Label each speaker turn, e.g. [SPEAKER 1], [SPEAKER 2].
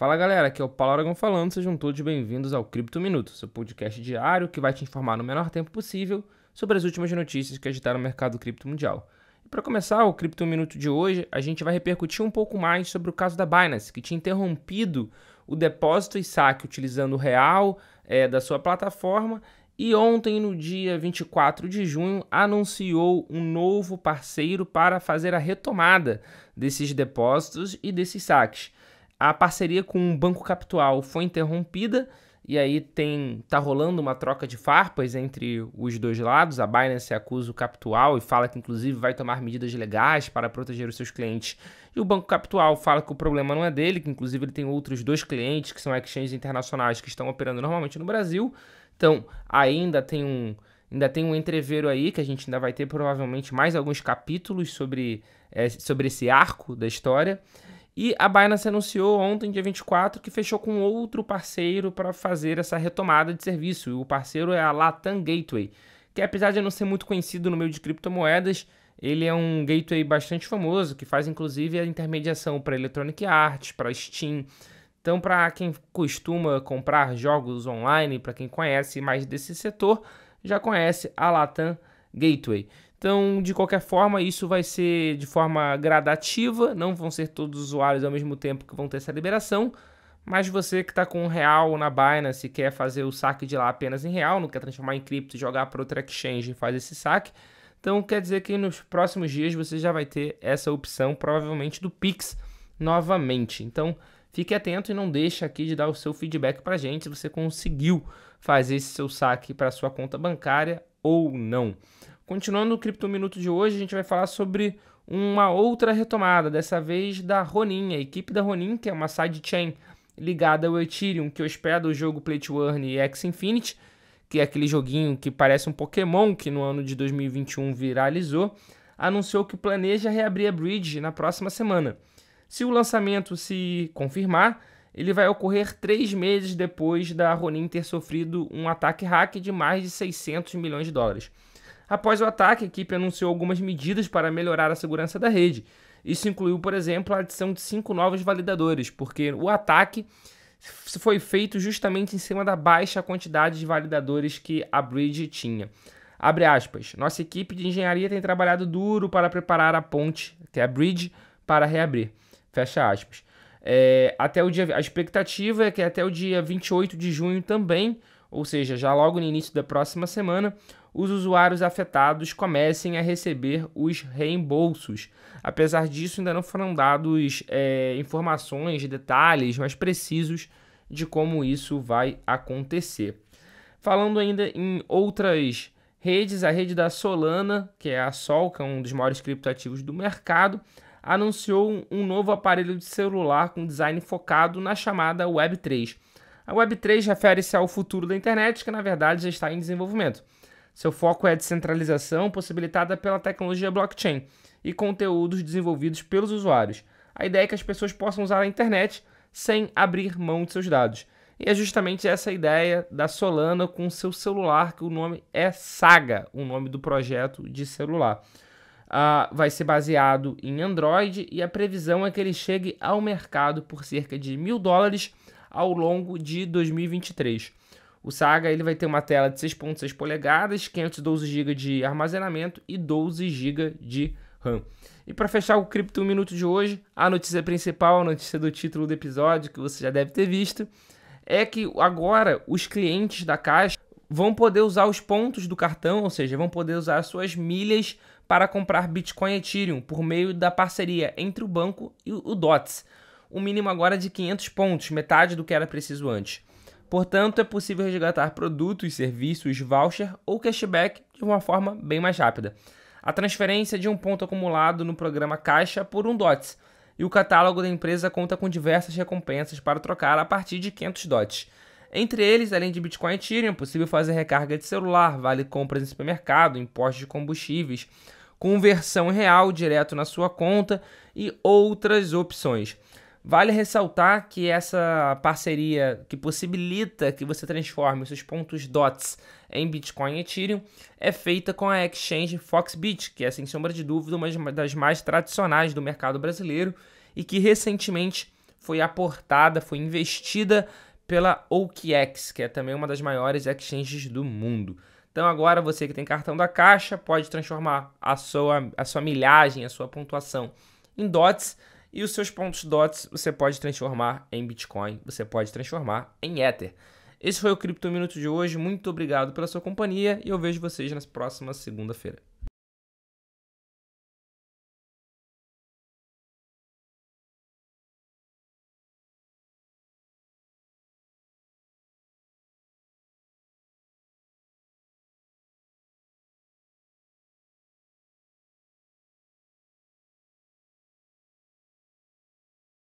[SPEAKER 1] Fala galera, aqui é o Paulo Aragão falando, sejam todos bem-vindos ao Cripto Minuto, seu podcast diário que vai te informar no menor tempo possível sobre as últimas notícias que agitaram o mercado cripto mundial. E para começar o Cripto Minuto de hoje, a gente vai repercutir um pouco mais sobre o caso da Binance, que tinha interrompido o depósito e saque utilizando o real é, da sua plataforma e ontem, no dia 24 de junho, anunciou um novo parceiro para fazer a retomada desses depósitos e desses saques a parceria com o Banco Capital foi interrompida e aí tem tá rolando uma troca de farpas entre os dois lados. A Binance acusa o Capital e fala que inclusive vai tomar medidas legais para proteger os seus clientes. E o Banco Capital fala que o problema não é dele, que inclusive ele tem outros dois clientes que são exchanges internacionais que estão operando normalmente no Brasil. Então, ainda tem um ainda tem um entreveiro aí que a gente ainda vai ter provavelmente mais alguns capítulos sobre é, sobre esse arco da história. E a Binance anunciou ontem, dia 24, que fechou com outro parceiro para fazer essa retomada de serviço. O parceiro é a Latam Gateway, que apesar de não ser muito conhecido no meio de criptomoedas, ele é um gateway bastante famoso, que faz inclusive a intermediação para Electronic Arts, para Steam. Então, para quem costuma comprar jogos online, para quem conhece mais desse setor, já conhece a Latam Gateway. Gateway. Então, de qualquer forma, isso vai ser de forma gradativa, não vão ser todos os usuários ao mesmo tempo que vão ter essa liberação, mas você que está com um real na Binance e quer fazer o saque de lá apenas em real, não quer transformar em cripto e jogar para outra exchange e fazer esse saque, então quer dizer que nos próximos dias você já vai ter essa opção, provavelmente do Pix, novamente. Então, fique atento e não deixe aqui de dar o seu feedback para a gente se você conseguiu fazer esse seu saque para sua conta bancária ou não. Continuando o Cripto Minuto de hoje, a gente vai falar sobre uma outra retomada, dessa vez da Ronin, a equipe da Ronin, que é uma sidechain ligada ao Ethereum, que hospeda o jogo Play to Earn e X Infinity, que é aquele joguinho que parece um Pokémon que no ano de 2021 viralizou, anunciou que planeja reabrir a bridge na próxima semana. Se o lançamento se confirmar, ele vai ocorrer três meses depois da Ronin ter sofrido um ataque hack de mais de 600 milhões de dólares. Após o ataque, a equipe anunciou algumas medidas para melhorar a segurança da rede. Isso incluiu, por exemplo, a adição de cinco novos validadores, porque o ataque foi feito justamente em cima da baixa quantidade de validadores que a Bridge tinha. Abre aspas. Nossa equipe de engenharia tem trabalhado duro para preparar a ponte, que é a Bridge, para reabrir. Fecha aspas. É, até o dia, a expectativa é que até o dia 28 de junho também, ou seja, já logo no início da próxima semana, os usuários afetados comecem a receber os reembolsos. Apesar disso, ainda não foram dados é, informações, detalhes mais precisos de como isso vai acontecer. Falando ainda em outras redes, a rede da Solana, que é a Sol, que é um dos maiores criptoativos do mercado, anunciou um novo aparelho de celular com design focado na chamada Web3. A Web3 refere-se ao futuro da internet, que na verdade já está em desenvolvimento. Seu foco é a descentralização possibilitada pela tecnologia blockchain e conteúdos desenvolvidos pelos usuários. A ideia é que as pessoas possam usar a internet sem abrir mão de seus dados. E é justamente essa ideia da Solana com seu celular, que o nome é Saga, o nome do projeto de celular uh, vai ser baseado em Android e a previsão é que ele chegue ao mercado por cerca de mil dólares ao longo de 2023. O Saga ele vai ter uma tela de 6.6 polegadas, 512 GB de armazenamento e 12 GB de RAM. E para fechar o Cripto Minuto de hoje, a notícia principal, a notícia do título do episódio, que você já deve ter visto, é que agora os clientes da Caixa vão poder usar os pontos do cartão, ou seja, vão poder usar suas milhas para comprar Bitcoin e Ethereum por meio da parceria entre o banco e o DOTS. O um mínimo agora é de 500 pontos, metade do que era preciso antes. Portanto, é possível resgatar produtos, serviços, voucher ou cashback de uma forma bem mais rápida. A transferência de um ponto acumulado no programa Caixa por um DOTS. E o catálogo da empresa conta com diversas recompensas para trocar a partir de 500 DOTS. Entre eles, além de Bitcoin e Ethereum, é possível fazer recarga de celular, vale compras em supermercado, impostos de combustíveis, conversão real direto na sua conta e outras opções. Vale ressaltar que essa parceria que possibilita que você transforme seus pontos DOTS em Bitcoin e Ethereum é feita com a exchange Foxbit, que é sem sombra de dúvida uma das mais tradicionais do mercado brasileiro e que recentemente foi aportada, foi investida pela OKEx, que é também uma das maiores exchanges do mundo. Então agora você que tem cartão da Caixa pode transformar a sua, a sua milhagem, a sua pontuação em dots e os seus pontos dots você pode transformar em Bitcoin, você pode transformar em Ether. Esse foi o Cripto Minuto de hoje. Muito obrigado pela sua companhia e eu vejo vocês na próxima segunda-feira.